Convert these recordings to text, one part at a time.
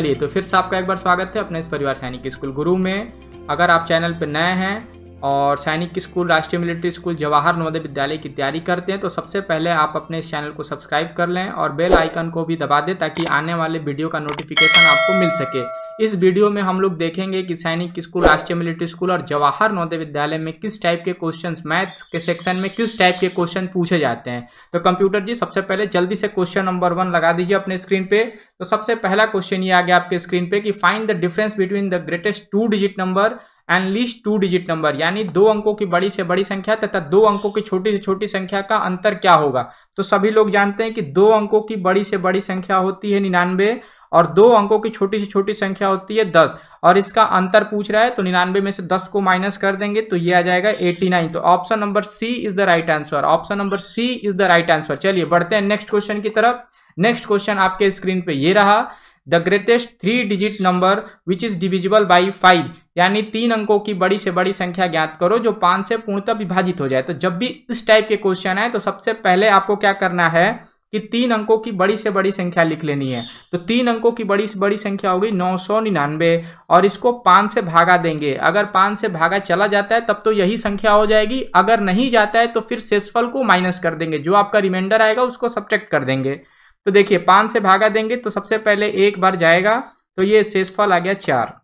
चलिए तो फिर से आपका एक बार स्वागत है अपने इस परिवार सैनिक स्कूल गुरु में अगर आप चैनल पर नए हैं और सैनिक स्कूल राष्ट्रीय मिलिट्री स्कूल जवाहर नवोदय विद्यालय की तैयारी करते हैं तो सबसे पहले आप अपने इस चैनल को सब्सक्राइब कर लें और बेल आइकन को भी दबा दें ताकि आने वाले वीडियो का नोटिफिकेशन आपको मिल सके इस वीडियो में हम लोग देखेंगे कि सैनिक स्कूल राष्ट्रीय मिलिट्री स्कूल और जवाहर नवोदय विद्यालय में किस टाइप के क्वेश्चन मैथ के सेक्शन में किस टाइप के क्वेश्चन पूछे जाते हैं तो कंप्यूटर जी सबसे पहले जल्दी से क्वेश्चन नंबर वन लगा दीजिए अपने स्क्रीन पे तो सबसे पहला क्वेश्चन ये आ गया आपके स्क्रीन पे कि find the difference between the greatest two digit number and least two digit number यानी दो अंकों की बड़ी से बड़ी संख्या तथा दो अंकों की छोटी से छोटी संख्या का अंतर क्या होगा तो सभी लोग जानते हैं कि दो अंकों की बड़ी से बड़ी संख्या होती है निन्यानवे और दो अंकों की छोटी से छोटी संख्या होती है दस और इसका अंतर पूछ रहा है तो निन्यानवे में से दस को माइनस कर देंगे तो ये आ जाएगा एट्टी नाइन तो option number C is the right answer option number C is the right answer चलिए बढ़ते हैं नेक्स्ट क्वेश्चन की तरफ नेक्स्ट क्वेश्चन आपके स्क्रीन पे ये रहा the greatest three digit number which is divisible by five यानी तीन अंकों की बड़ी से बड़ी संख्या ज्ञात करो जो पांच से पूर्णतः विभाजित हो जाए तो जब भी इस टाइप के क्वेश्चन आए तो सबसे पहले आपको क्या करना है कि तीन अंकों की बड़ी से बड़ी संख्या लिख लेनी है तो तीन अंकों की बड़ी से बड़ी संख्या होगी नौ सौ निन्यानवे और इसको पाँच से भागा देंगे अगर पाँच से भागा चला जाता है तब तो यही संख्या हो जाएगी अगर नहीं जाता है तो फिर शेषफल को माइनस कर देंगे जो आपका रिमाइंडर आएगा उसको सब्ट्रैक्ट कर देंगे तो देखिए पाँच से भागा देंगे तो सबसे पहले एक बार जाएगा तो ये शेषफल आ गया चार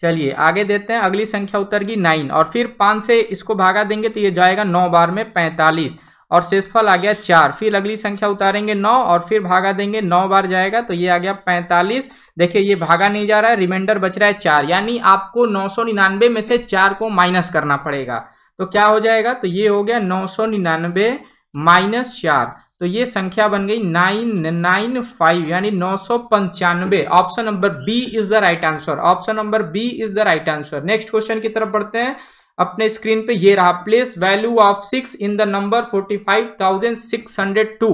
चलिए आगे देते हैं अगली संख्या उतरगी नाइन और फिर पाँच से इसको भागा देंगे तो ये जाएगा नौ बार में पैंतालीस और शेषफल आ गया चार फिर अगली संख्या उतारेंगे नौ और फिर भागा देंगे नौ बार जाएगा तो ये आ गया पैंतालीस देखिए ये भागा नहीं जा रहा है रिमाइंडर बच रहा है चार यानी आपको नौ सौ निन्यानवे में से चार को माइनस करना पड़ेगा तो क्या हो जाएगा तो ये हो गया नौ सौ निन्यानवे माइनस चार तो ये संख्या बन गई नाइन नाइन फाइव यानी नौ सौ पंचानवे option number B is the right answer option number B is the right answer next question की तरफ बढ़ते हैं अपने स्क्रीन पे ये रहा place value of six in the number forty five thousand six hundred two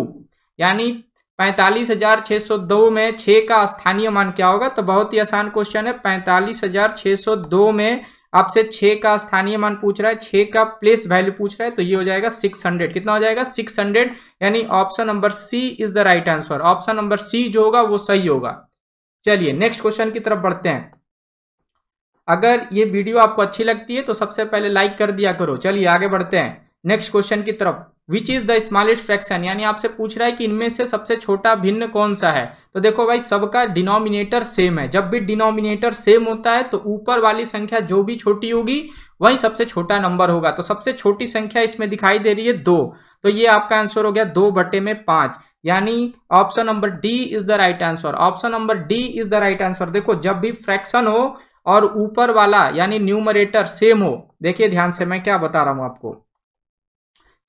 यानी पैंतालीस हजार छह सौ दो में छ का स्थानीय मान क्या होगा तो बहुत ही आसान क्वेश्चन है पैंतालीस हजार छह सौ दो में आपसे छ का स्थानीय मान पूछ रहा है छ का प्लेस वैल्यू पूछ रहा है तो ये हो जाएगा सिक्स हंड्रेड कितना हो जाएगा सिक्स हंड्रेड यानी option number C is the right answer option number C जो होगा वो सही होगा चलिए नेक्स्ट क्वेश्चन की तरफ बढ़ते हैं अगर ये वीडियो आपको अच्छी लगती है तो सबसे पहले लाइक कर दिया करो चलिए आगे बढ़ते हैं नेक्स्ट क्वेश्चन की तरफ which is the smallest fraction यानी आपसे पूछ रहा है कि इनमें से सबसे छोटा भिन्न कौन सा है तो देखो भाई सबका डिनोमिनेटर सेम है जब भी डिनोमिनेटर सेम होता है तो ऊपर वाली संख्या जो भी छोटी होगी वही सबसे छोटा नंबर होगा तो सबसे छोटी संख्या इसमें दिखाई दे रही है दो तो ये आपका आंसर हो गया दो बटे में पांच यानी option number D is the right answer option number D is the right answer देखो जब भी फ्रैक्शन हो और ऊपर वाला यानी न्यूमरेटर सेम हो देखिए ध्यान से मैं क्या बता रहा हूँ आपको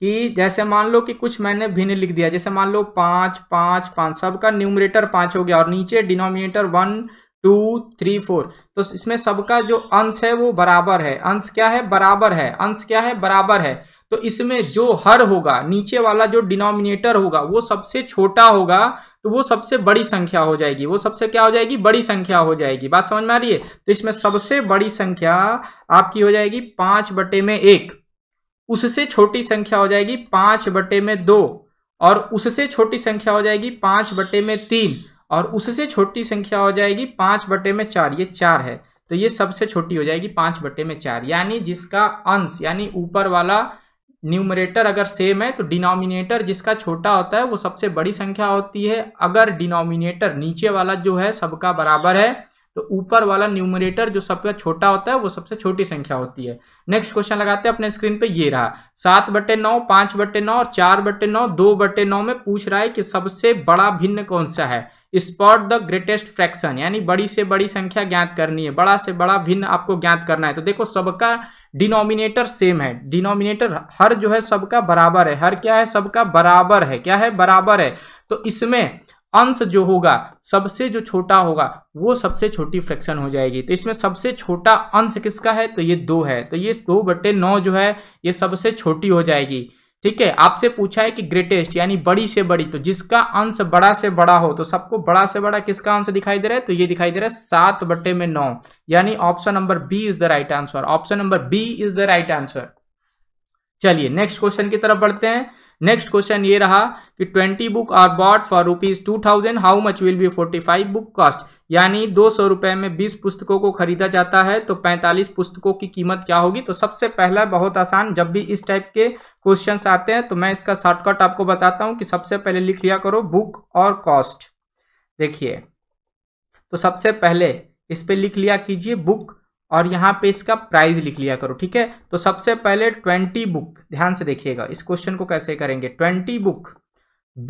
कि जैसे मान लो कि कुछ मैंने भिन्न लिख दिया जैसे मान लो पाँच पाँच पाँच सबका न्यूमरेटर पाँच हो गया और नीचे denominator one two three four तो इसमें सबका जो अंश है वो बराबर है अंश क्या है बराबर है अंश क्या है बराबर है तो इसमें जो हर होगा नीचे वाला जो डिनोमिनेटर होगा वो सबसे छोटा होगा तो वो सबसे बड़ी संख्या हो जाएगी वो सबसे क्या हो जाएगी बड़ी संख्या हो जाएगी बात समझ में आ रही है तो इसमें सबसे बड़ी संख्या आपकी हो जाएगी पांच बटे में एक उससे छोटी संख्या हो जाएगी पांच बटे में दो और उससे छोटी संख्या हो जाएगी पांच बटे में तीन और उससे छोटी संख्या हो जाएगी पाँच बटे में चार ये चार है तो ये सबसे छोटी हो जाएगी पाँच बटे में चार यानी जिसका अंश यानी ऊपर वाला न्यूमरेटर अगर सेम है तो डिनोमिनेटर जिसका छोटा होता है वो सबसे बड़ी संख्या होती है अगर डिनोमिनेटर नीचे वाला जो है सबका बराबर है तो ऊपर वाला न्यूमरेटर जो सबका छोटा होता है वो सबसे छोटी संख्या होती है नेक्स्ट क्वेश्चन लगाते हैं अपने स्क्रीन पे ये रहा सात बटे नौ पांच बटे नौ और चार बटे नौ दो बटे नौ में पूछ रहा है कि सबसे बड़ा भिन्न कौन सा है स्पॉट द ग्रेटेस्ट फ्रैक्शन यानी बड़ी से बड़ी संख्या ज्ञात करनी है बड़ा से बड़ा भिन्न आपको ज्ञात करना है तो देखो सबका डिनोमिनेटर सेम है डिनोमिनेटर हर जो है सबका बराबर है हर क्या है सबका बराबर है क्या है बराबर है तो इसमें अंश जो होगा सबसे जो छोटा होगा वो सबसे छोटी फ्रैक्शन हो जाएगी तो इसमें सबसे छोटा अंश किसका है तो ये दो है तो ये दो बट्टे नौ जो है ये सबसे छोटी हो जाएगी ठीक है आपसे पूछा है कि ग्रेटेस्ट यानी बड़ी से बड़ी तो जिसका अंश बड़ा से बड़ा हो तो सबको बड़ा से बड़ा किसका अंश दिखाई दे रहा है तो ये दिखाई दे रहा है सात बटे में नौ यानी option number B is the right answer option number B is the right answer चलिए नेक्स्ट क्वेश्चन की तरफ बढ़ते हैं नेक्स्ट क्वेश्चन ये रहा कि twenty book are bought for rupees two thousand how much will be forty five book cost यानी दो सौ रुपए में बीस पुस्तकों को खरीदा जाता है तो पैंतालीस पुस्तकों की कीमत क्या होगी तो सबसे पहला बहुत आसान जब भी इस टाइप के क्वेश्चंस आते हैं तो मैं इसका शॉर्टकट आपको बताता हूं कि सबसे पहले लिख लिया करो बुक और कॉस्ट देखिए तो सबसे पहले इस पर लिख लिया कीजिए बुक और यहाँ पे इसका प्राइस लिख लिया करो ठीक है तो सबसे पहले ट्वेंटी बुक ध्यान से देखिएगा इस क्वेश्चन को कैसे करेंगे ट्वेंटी बुक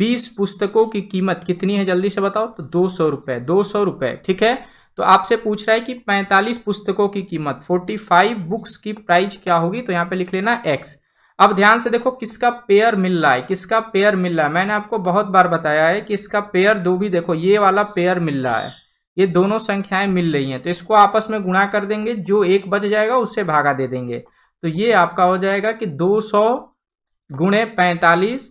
बीस पुस्तकों की कीमत कितनी है जल्दी से बताओ तो दो सौ रुपये दो सौ रुपये ठीक है तो आपसे पूछ रहा है कि पैंतालीस पुस्तकों की कीमत फोर्टी फाइव बुक्स की प्राइस क्या होगी तो यहाँ पे लिख लेना एक्स अब ध्यान से देखो किसका पेयर मिल रहा है किसका पेयर मिल रहा है मैंने आपको बहुत बार बताया है कि इसका पेयर दो भी देखो ये वाला पेयर मिल रहा है ये दोनों संख्याएं मिल रही हैं तो इसको आपस में गुणा कर देंगे जो एक बच जाएगा उससे भागा दे देंगे तो ये आपका हो जाएगा कि 200 सौ गुणे पैंतालीस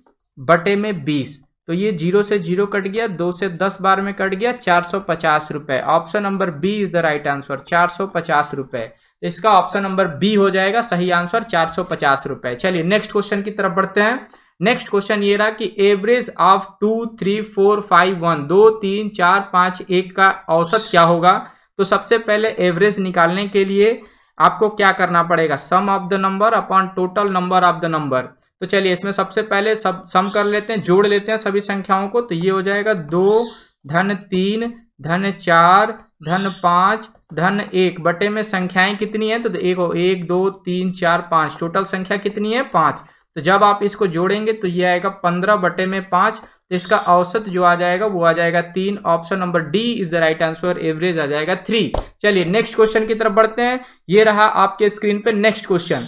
बटे में बीस तो ये जीरो से जीरो कट गया दो से दस बार में कट गया चार सौ पचास रुपए option number B is the right answer चार सौ पचास रुपये तो इसका ऑप्शन नंबर बी हो जाएगा सही आंसर चार सौ पचास रुपए चलिए नेक्स्ट क्वेश्चन की तरफ बढ़ते हैं नेक्स्ट क्वेश्चन ये रहा कि average of two three four five one दो तीन चार पाँच एक का औसत क्या होगा तो सबसे पहले एवरेज निकालने के लिए आपको क्या करना पड़ेगा sum of the number upon total number of the number तो चलिए इसमें सबसे पहले सब सम कर लेते हैं जोड़ लेते हैं सभी संख्याओं को तो ये हो जाएगा दो धन तीन धन चार धन पाँच धन एक बटे में संख्याएं कितनी है तो एक हो एक दो तीन चार पाँच टोटल संख्या कितनी है पाँच तो जब आप इसको जोड़ेंगे तो ये आएगा पंद्रह बटे में पाँच तो इसका औसत जो आ जाएगा वो आ जाएगा तीन option number D is the right answer average आ जाएगा थ्री चलिए नेक्स्ट क्वेश्चन की तरफ बढ़ते हैं ये रहा आपके स्क्रीन पे next question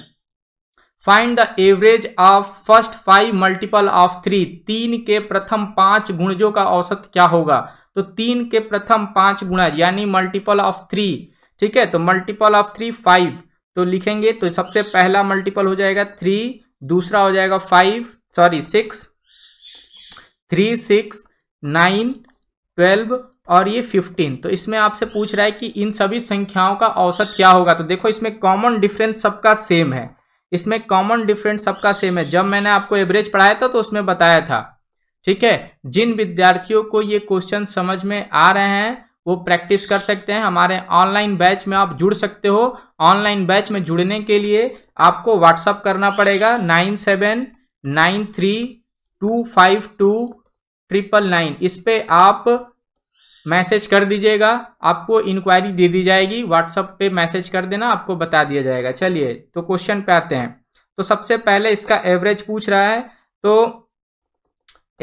find the average of first five multiple of three तीन के प्रथम पांच गुणजों का औसत क्या होगा तो तीन के प्रथम पांच गुणा यानी मल्टीपल ऑफ थ्री ठीक है तो मल्टीपल ऑफ थ्री फाइव तो लिखेंगे तो सबसे पहला मल्टीपल हो जाएगा थ्री दूसरा हो जाएगा five sorry six three six nine twelve और ये फिफ्टीन तो इसमें आपसे पूछ रहा है कि इन सभी संख्याओं का औसत क्या होगा तो देखो इसमें कॉमन डिफरेंस सबका सेम है इसमें कॉमन डिफरेंस सबका सेम है जब मैंने आपको एवरेज पढ़ाया था तो उसमें बताया था ठीक है जिन विद्यार्थियों को ये क्वेश्चन समझ में आ रहे हैं वो प्रैक्टिस कर सकते हैं हमारे ऑनलाइन बैच में आप जुड़ सकते हो ऑनलाइन बैच में जुड़ने के लिए आपको व्हाट्सअप करना पड़ेगा nine seven nine three two five two triple nine इस पर आप मैसेज कर दीजिएगा आपको इंक्वायरी दे दी जाएगी व्हाट्सअप पे मैसेज कर देना आपको बता दिया जाएगा चलिए तो क्वेश्चन पे आते हैं तो सबसे पहले इसका एवरेज पूछ रहा है तो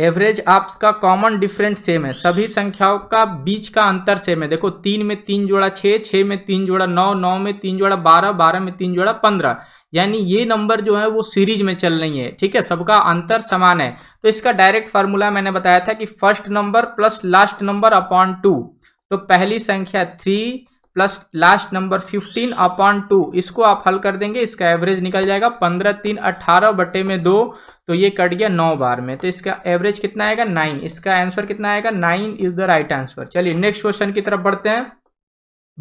एवरेज आपका कॉमन डिफरेंट सेम है सभी संख्याओं का बीच का अंतर सेम है देखो तीन में तीन जोड़ा छः छः में तीन जोड़ा नौ नौ में तीन जोड़ा बारह बारह में तीन जोड़ा पंद्रह यानी ये नंबर जो है वो सीरीज में चल रही है ठीक है सबका अंतर समान है तो इसका डायरेक्ट फार्मूला मैंने बताया था कि first number plus last number upon two तो पहली संख्या three plus last number fifteen upon two इसको आप हल कर देंगे इसका एवरेज निकल जाएगा पंद्रह तीन अट्ठारह बटे में दो तो ये कट गया नौ बार में तो इसका एवरेज कितना आएगा नाइन इसका आंसर कितना आएगा nine is the right answer चलिए नेक्स्ट क्वेश्चन की तरफ बढ़ते हैं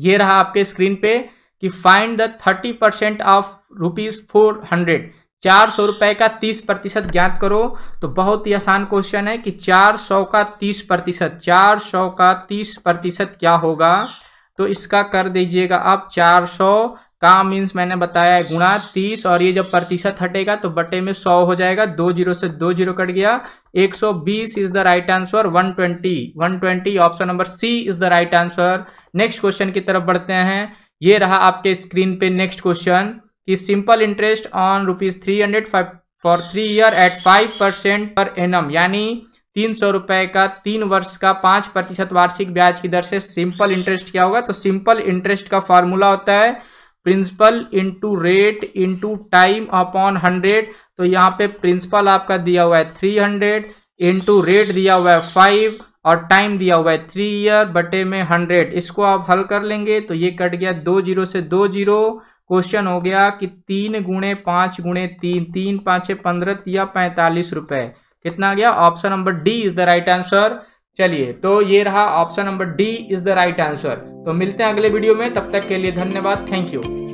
ये रहा आपके स्क्रीन पे कि find the thirty percent of rupees four hundred चार सौ रुपए का तीस प्रतिशत ज्ञात करो तो बहुत ही आसान क्वेश्चन है कि चार सौ का तीस प्रतिशत चार सौ का तीस प्रतिशत क्या होगा तो इसका कर दीजिएगा आप चार सौ का मीन्स मैंने बताया है गुणा तीस और ये जब प्रतिशत हटेगा तो बटे में सौ हो जाएगा दो जीरो से दो जीरो कट गया एक सौ बीस is the right answer one twenty one twenty option number C is the right answer next question की तरफ बढ़ते हैं ये रहा आपके स्क्रीन पे नेक्स्ट क्वेश्चन कि simple interest on rupees three hundred five for three year at five percent per annum यानी तीन सौ रुपए का तीन वर्ष का पांच प्रतिशत वार्षिक ब्याज की दर से सिंपल इंटरेस्ट क्या होगा तो सिंपल इंटरेस्ट का फॉर्मूला होता है principal into rate into time upon hundred तो यहाँ पे प्रिंसिपल आपका दिया हुआ है थ्री हंड्रेड इंटू रेट दिया हुआ है फाइव और टाइम दिया हुआ है थ्री ईयर बटे में हंड्रेड इसको आप हल कर लेंगे तो ये कट गया दो जीरो से दो जीरो क्वेश्चन हो गया कि तीन गुणे पाँच गुणे तीन तीन पाँच पंद्रह या पैंतालीस रुपये कितना गया option number D is the right answer चलिए तो ये रहा option number D is the right answer तो मिलते हैं अगले वीडियो में तब तक के लिए धन्यवाद थैंक यू